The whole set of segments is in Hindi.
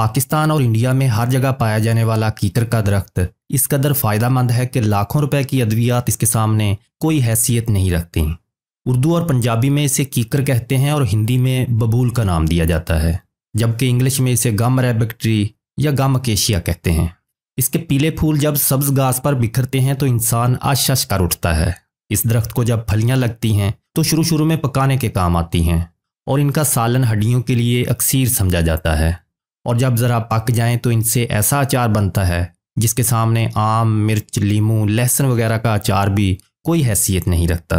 पाकिस्तान और इंडिया में हर जगह पाया जाने वाला कीकर का दरख्त इस कदर फ़ायदा मंद है कि लाखों रुपए की अद्वियात इसके सामने कोई हैसियत नहीं रखती उर्दू और पंजाबी में इसे कीकर कहते हैं और हिंदी में बबूल का नाम दिया जाता है जबकि इंग्लिश में इसे गम रेबिक्ट्री या गम अकेशिया कहते हैं इसके पीले फूल जब सब्ज घास पर बिखरते हैं तो इंसान आश आश कर उठता है इस दरख्त को जब फलियाँ लगती हैं तो शुरू शुरू में पकाने के काम आती हैं और इनका सालन हड्डियों के लिए अक्सर समझा जाता है और जब ज़रा पक जाए तो इनसे ऐसा अचार बनता है जिसके सामने आम मिर्च लीमू लहसुन वगैरह का अचार भी कोई हैसियत नहीं रखता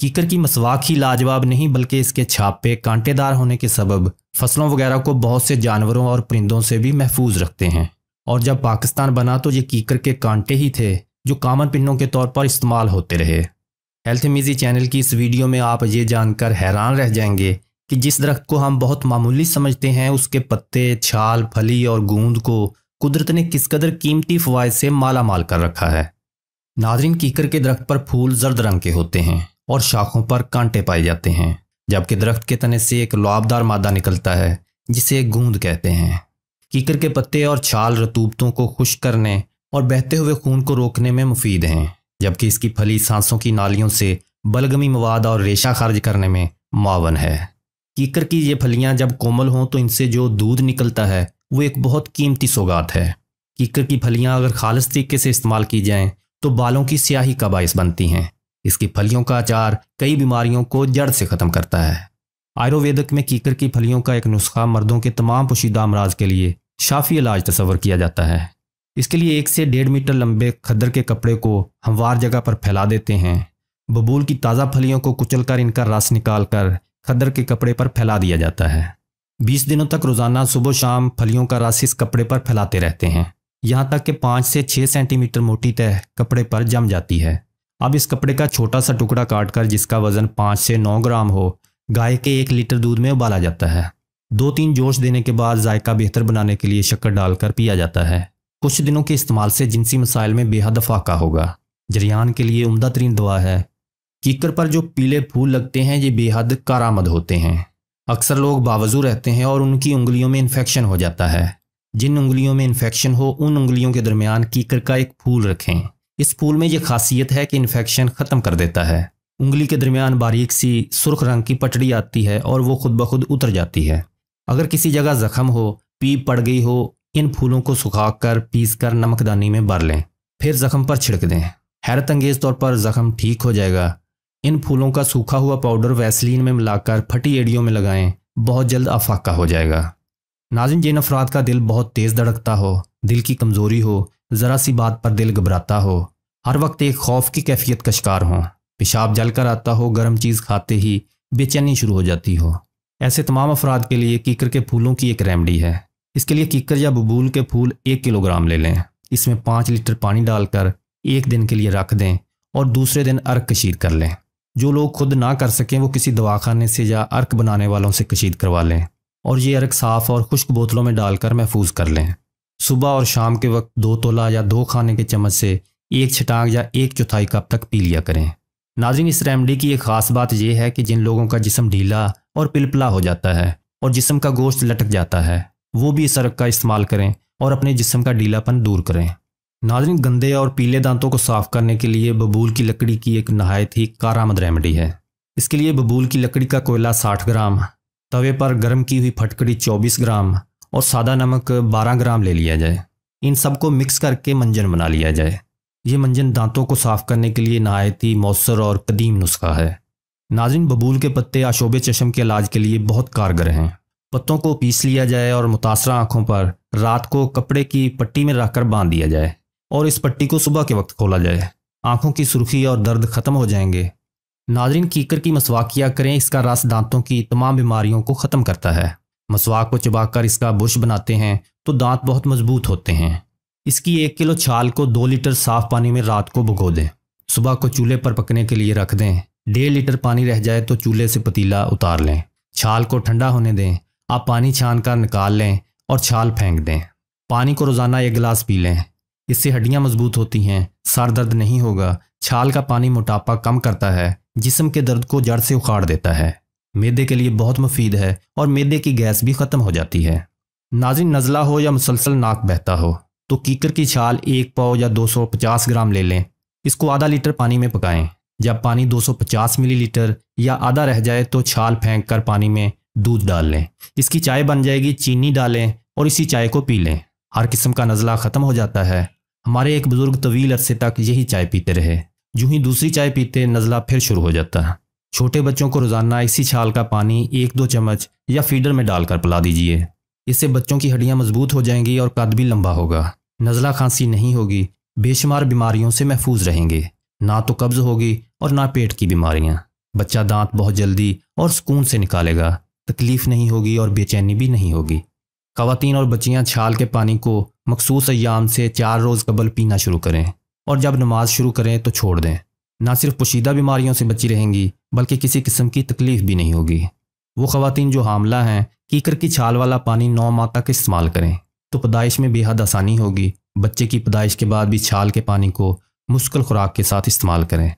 कीकर की मसवाक ही लाजवाब नहीं बल्कि इसके छापे कांटेदार होने के सबब फसलों वगैरह को बहुत से जानवरों और परिंदों से भी महफूज रखते हैं और जब पाकिस्तान बना तो ये कीकर के कांटे ही थे जो कामन पिंडों के तौर पर इस्तेमाल होते रहे हेल्थ मीजी चैनल की इस वीडियो में आप ये जानकर हैरान रह जाएंगे कि जिस दरख्त को हम बहुत मामूली समझते हैं उसके पत्ते छाल फली और गूंद को कुदरत ने किस कदर कीमती फवायद से माला माल कर रखा है नादरीन कीकर के दरख्त पर फूल जर्द रंग के होते हैं और शाखों पर कांटे पाए जाते हैं जबकि दरख्त के तने से एक लुआबदार मादा निकलता है जिसे गूंद कहते हैं कीकर के पत्ते और छाल रतूबतों को खुश करने और बहते हुए खून को रोकने में मुफीद हैं जबकि इसकी फली सांसों की नालियों से बलगमी मवाद और रेशा खारिज करने में मावन है कीकर की ये फलियाँ जब कोमल हों तो इनसे जो दूध निकलता है वो एक बहुत कीमती सौगात है कीकर की फलियाँ अगर खालस तरीके से इस्तेमाल की जाएं तो बालों की स्याही का बायस बनती हैं इसकी फलियों का अचार कई बीमारियों को जड़ से ख़त्म करता है आयुर्वेदक में कीकर की फलियों का एक नुस्खा मर्दों के तमाम पोशीदा अमराज के लिए शाफी इलाज तस्वर किया जाता है इसके लिए एक से डेढ़ मीटर लंबे खद्दर के कपड़े को हमवार जगह पर फैला देते हैं बबूल की ताज़ा फलियों को कुचल कर इनका रस निकाल कर खदर के कपड़े पर फैला दिया जाता है बीस दिनों तक रोजाना सुबह शाम फलियों का रस इस कपड़े पर फैलाते रहते हैं यहाँ तक कि पाँच से छः सेंटीमीटर मोटी तह कपड़े पर जम जाती है अब इस कपड़े का छोटा सा टुकड़ा काटकर जिसका वजन पाँच से नौ ग्राम हो गाय के एक लीटर दूध में उबाला जाता है दो तीन जोश देने के बाद जायका बेहतर बनाने के लिए शक्कर डालकर पिया जाता है कुछ दिनों के इस्तेमाल से जिनसी मसाइल में बेहद फाका होगा जरियान के लिए उमदा तरीन दवा है कीकर पर जो पीले फूल लगते हैं ये बेहद कारामद होते हैं अक्सर लोग बावजू रहते हैं और उनकी उंगलियों में इन्फेक्शन हो जाता है जिन उंगलियों में इन्फेक्शन हो उन उंगलियों के दरमियान कीकर का एक फूल रखें इस फूल में यह खासियत है कि इन्फेक्शन ख़त्म कर देता है उंगली के दरमियान बारीक सी सुर्ख रंग की पटड़ी आती है और वो खुद ब खुद उतर जाती है अगर किसी जगह ज़ख्म हो पीप पड़ गई हो इन फूलों को सुखा कर पीस कर नमकदानी में भर लें फिर ज़ख्म पर छिड़क दें हैरत अंगेज़ तौर पर ज़ख्म ठीक हो जाएगा इन फूलों का सूखा हुआ पाउडर वैसलीन में मिलाकर फटी एड़ियों में लगाएं बहुत जल्द अफाका हो जाएगा नाजिन जिन अफराद का दिल बहुत तेज़ धड़कता हो दिल की कमज़ोरी हो ज़रा सी बात पर दिल घबराता हो हर वक्त एक खौफ की कैफियत का शिकार हों पेशाब जल कर आता हो गर्म चीज़ खाते ही बेचैनी शुरू हो जाती हो ऐसे तमाम अफराद के लिए कीकर के फूलों की एक रेमडी है इसके लिए कीकर या बबूल के फूल एक किलोग्राम ले लें इसमें पाँच लीटर पानी डालकर एक दिन के लिए रख दें और दूसरे दिन अर्क कशीर कर लें जो लोग खुद ना कर सकें वो किसी दवाखाने से या अर्क बनाने वालों से कशीद करवा लें और ये अर्क साफ़ और खुश्क बोतलों में डालकर महफूज कर लें सुबह और शाम के वक्त दो तोला या दो खाने के चम्मच से एक छटांग या एक चौथाई कप तक पी लिया करें नाजिम इस रेमडी की एक ख़ास बात यह है कि जिन लोगों का जिसम ढीला और पिलपला हो जाता है और जिसम का गोश्त लटक जाता है वो भी इस अर्क का इस्तेमाल करें और अपने जिसम का ढीलापन दूर करें नाजरीन गंदे और पीले दांतों को साफ़ करने के लिए बबूल की लकड़ी की एक नहायत ही कारामद रेमेडी है इसके लिए बबूल की लकड़ी का कोयला 60 ग्राम तवे पर गर्म की हुई फटकड़ी 24 ग्राम और सादा नमक 12 ग्राम ले लिया जाए इन सबको मिक्स करके मंजन बना लिया जाए ये मंजन दांतों को साफ़ करने के लिए नहायत ही मौसर और कदीम नुस्खा है नाजरीन बबूल के पत्ते आशोबे चशम के इलाज के लिए बहुत कारगर हैं पत्तों को पीस लिया जाए और मुतासर आँखों पर रात को कपड़े की पट्टी में रखकर बांध दिया जाए और इस पट्टी को सुबह के वक्त खोला जाए आंखों की सुर्खी और दर्द ख़त्म हो जाएंगे नाजरीन कीकर की किया करें इसका रस दांतों की तमाम बीमारियों को ख़त्म करता है मसवाक को चबाकर इसका बुश बनाते हैं तो दांत बहुत मजबूत होते हैं इसकी एक किलो छाल को दो लीटर साफ पानी में रात को भुगो दें सुबह को चूल्हे पर पकने के लिए रख दें डेढ़ लीटर पानी रह जाए तो चूल्हे से पतीला उतार लें छाल को ठंडा होने दें आप पानी छान कर निकाल लें और छाल फेंक दें पानी को रोज़ाना एक गिलास पी लें इससे हड्डियाँ मजबूत होती हैं सर दर्द नहीं होगा छाल का पानी मोटापा कम करता है जिसम के दर्द को जड़ से उखाड़ देता है मैदे के लिए बहुत मुफीद है और मैदे की गैस भी ख़त्म हो जाती है नाजिन नज़ला हो या मुसलसल नाक बहता हो तो कीकर की छाल एक पाव या 250 ग्राम ले लें इसको आधा लीटर पानी में पकाएं जब पानी 250 मिलीलीटर या आधा रह जाए तो छाल फेंक कर पानी में दूध डाल लें इसकी चाय बन जाएगी चीनी डालें और इसी चाय को पी लें हर किस्म का नज़ला ख़त्म हो जाता है हमारे एक बुजुर्ग तवील अरसे तक यही चाय पीते रहे जूँ ही दूसरी चाय पीते नज़ला फिर शुरू हो जाता छोटे बच्चों को रोज़ाना इसी छाल का पानी एक दो चम्मच या फीडर में डालकर पिला दीजिए इससे बच्चों की हड्डियाँ मजबूत हो जाएंगी और कद भी लंबा होगा नज़ला खांसी नहीं होगी बेशुमार बीमारियों से महफूज रहेंगे ना तो कब्ज़ होगी और ना पेट की बीमारियाँ बच्चा दांत बहुत जल्दी और सुकून से निकालेगा तकलीफ़ नहीं होगी और बेचैनी भी नहीं होगी खातन और बच्चियाँ छाल के पानी को मखसूस अयाम से चार रोज़ कबल पीना शुरू करें और जब नमाज शुरू करें तो छोड़ दें ना सिर्फ पोशीदा बीमारियों से बची रहेंगी बल्कि किसी किस्म की तकलीफ भी नहीं होगी वो खातन जो हामला हैं कीकर की छाल वाला पानी नौ माह तक इस्तेमाल करें तो पैदाइश में बेहद आसानी होगी बच्चे की पैदाइश के बाद भी छाल के पानी को मुश्किल खुराक के साथ इस्तेमाल करें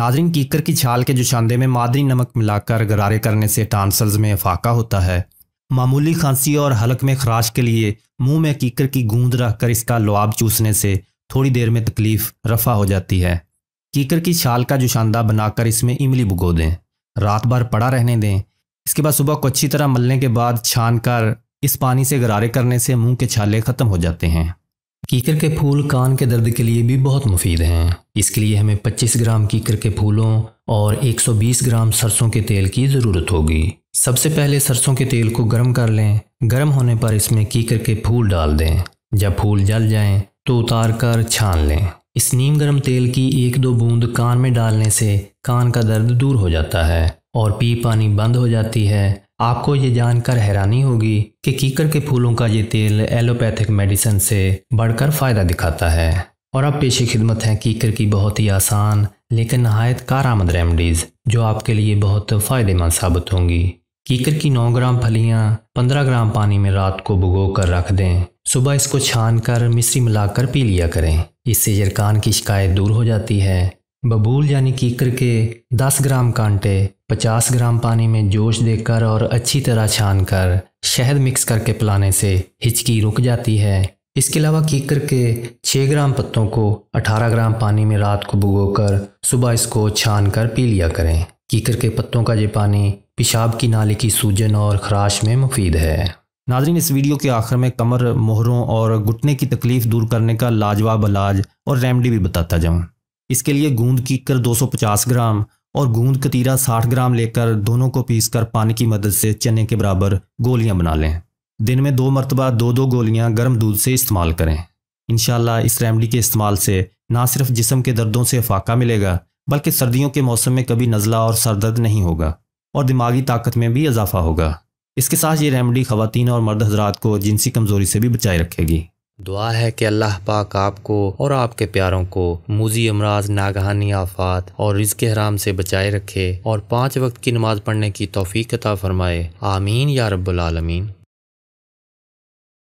नाजरीन कीकर की छाल के जुशानदे में मादरी नमक मिलाकर गरारे करने से टांसल्स में अफाका होता है मामूली खांसी और हलक में खराश के लिए मुंह में कीकर की गूंद रख कर इसका लुआब चूसने से थोड़ी देर में तकलीफ रफा हो जाती है कीकर की छाल का जुशानदा बनाकर इसमें इमली भुगो दें रात भर पड़ा रहने दें इसके बाद सुबह को अच्छी तरह मलने के बाद छान कर इस पानी से गरारे करने से मुंह के छाले ख़त्म हो जाते हैं कीकर के फूल कान के दर्द के लिए भी बहुत मुफीद हैं इसके लिए हमें 25 ग्राम कीकर के फूलों और 120 ग्राम सरसों के तेल की ज़रूरत होगी सबसे पहले सरसों के तेल को गर्म कर लें गर्म होने पर इसमें कीकर के फूल डाल दें जब फूल जल जाएं तो उतार कर छान लें इस नीम गर्म तेल की एक दो बूंद कान में डालने से कान का दर्द दूर हो जाता है और पी पानी बंद हो जाती है आपको ये जानकर हैरानी होगी कि कीकर के फूलों का ये तेल एलोपैथिक मेडिसिन से बढ़कर फ़ायदा दिखाता है और अब पेशे खिदमत है कीकर की बहुत ही आसान लेकिन नहायत कारामद रेमडीज़ जो आपके लिए बहुत फ़ायदेमंद साबित होंगी कीकर की 9 ग्राम फलियां 15 ग्राम पानी में रात को भुगो कर रख दें सुबह इसको छान कर मिश्री मिलाकर पी लिया करें इससे जरकान की शिकायत दूर हो जाती है बबूल यानी कीकर के 10 ग्राम कांटे 50 ग्राम पानी में जोश देकर और अच्छी तरह छान कर शहद मिक्स करके पिलाने से हिचकी रुक जाती है इसके अलावा कीकर के 6 ग्राम पत्तों को 18 ग्राम पानी में रात को कर सुबह इसको छान कर पी लिया करें कीकर के पत्तों का ये पानी पेशाब की नाली की सूजन और खराश में मुफीद है नाजरीन इस वीडियो के आखिर में कमर मोहरों और घुटने की तकलीफ दूर करने का लाजवाब इलाज और रेमडी भी बताता जाऊँ इसके लिए गूंद कीकर 250 ग्राम और गूंद कतीरा साठ ग्राम लेकर दोनों को कर पानी की मदद से चने के बराबर गोलियाँ बना लें दिन में दो मरतबा दो दो गोलियाँ गर्म दूध से इस्तेमाल करें इन इस रेमडी के इस्तेमाल से ना सिर्फ जिसम के दर्दों से फाका मिलेगा बल्कि सर्दियों के मौसम में कभी नज़ला और सरदर्द नहीं होगा और दिमागी ताकत में भी इजाफा होगा इसके साथ ये रेमडी ख़वान और मर्द हजरात को जिनसी कमज़ोरी से भी बचाए रखेगी दुआ है कि अल्लाह पाक आपको और आपके प्यारों को मूजी अमराज नागहानी आफात और के हराम से बचाए रखे और पाँच वक्त की नमाज़ पढ़ने की तोफ़ी कता फ़रमाए आमीन या रब्बुल आलमीन